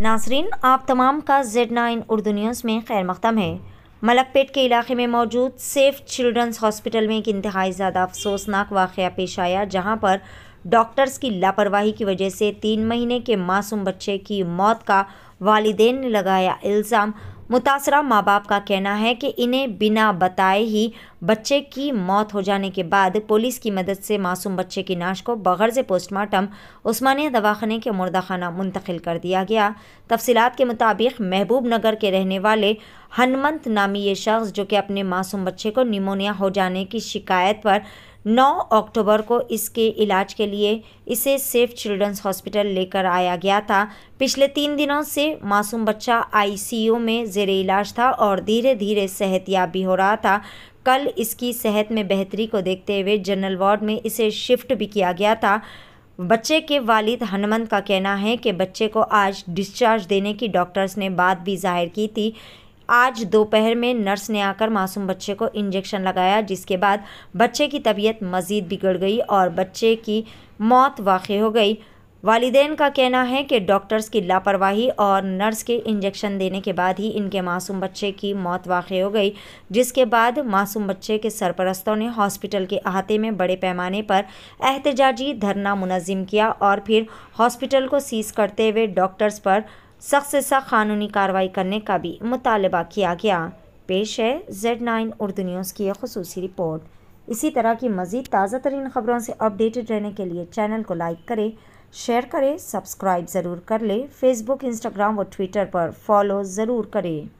नासरीन आप तमाम का जेड नाइन उर्दू न्यूज़ में खैर मकदम है मलकपेट के इलाके में मौजूद सेफ चिल्ड्रंस हॉस्पिटल में एक इंतहाई ज़्यादा अफसोसनाक वाक़ पेश आया जहाँ पर डॉक्टर्स की लापरवाही की वजह से तीन महीने के मासूम बच्चे की मौत का वालदे ने लगाया इल्ज़ाम मुतासरा माँ बाप का कहना है कि इन्हें बिना बताए ही बच्चे की मौत हो जाने के बाद पुलिस की मदद से मासूम बच्चे की नाश को बग़र से पोस्टमार्टम उस्मानिया दवाखाने के मुर्दाखाना मुंतकिल कर दिया गया तफसीत के मुताबिक महबूब नगर के रहने वाले हनमंत नामी ये शख्स जो कि अपने मासूम बच्चे को निमोनिया हो जाने की शिकायत पर 9 अक्टूबर को इसके इलाज के लिए इसे सेफ चिल्ड्रंस हॉस्पिटल लेकर आया गया था पिछले तीन दिनों से मासूम बच्चा आईसीयू में जेर इलाज था और धीरे धीरे भी हो रहा था कल इसकी सेहत में बेहतरी को देखते हुए जनरल वार्ड में इसे शिफ्ट भी किया गया था बच्चे के वालिद हनुमंत का कहना है कि बच्चे को आज डिस्चार्ज देने की डॉक्टर्स ने बात भी जाहिर की थी आज दोपहर में नर्स ने आकर मासूम बच्चे को इंजेक्शन लगाया जिसके बाद बच्चे की तबीयत मज़ीद बिगड़ गई और बच्चे की मौत वाक़ हो गई वालदेन का कहना है कि डॉक्टर्स की लापरवाही और नर्स के इंजेक्शन देने के बाद ही इनके मासूम बच्चे की मौत वाक़ हो गई जिसके बाद मासूम बच्चे के सरपरस्तों ने हॉस्पिटल के अहाते में बड़े पैमाने पर एहतजाजी धरना मुनज़म किया और फिर हॉस्पिटल को सीज़ करते हुए डॉक्टर्स पर सख्त से सख्त कानूनी कार्रवाई करने का भी मुतालबा किया गया पेश है जेड नाइन उर्दू न्यूज़ की यह खसूसी रिपोर्ट इसी तरह की मज़ीद ताज़ा तरीन खबरों से अपडेटेड रहने के लिए चैनल को लाइक करें शेयर करें सब्सक्राइब ज़रूर कर लें फेसबुक इंस्टाग्राम और ट्विटर पर फॉलो ज़रूर करें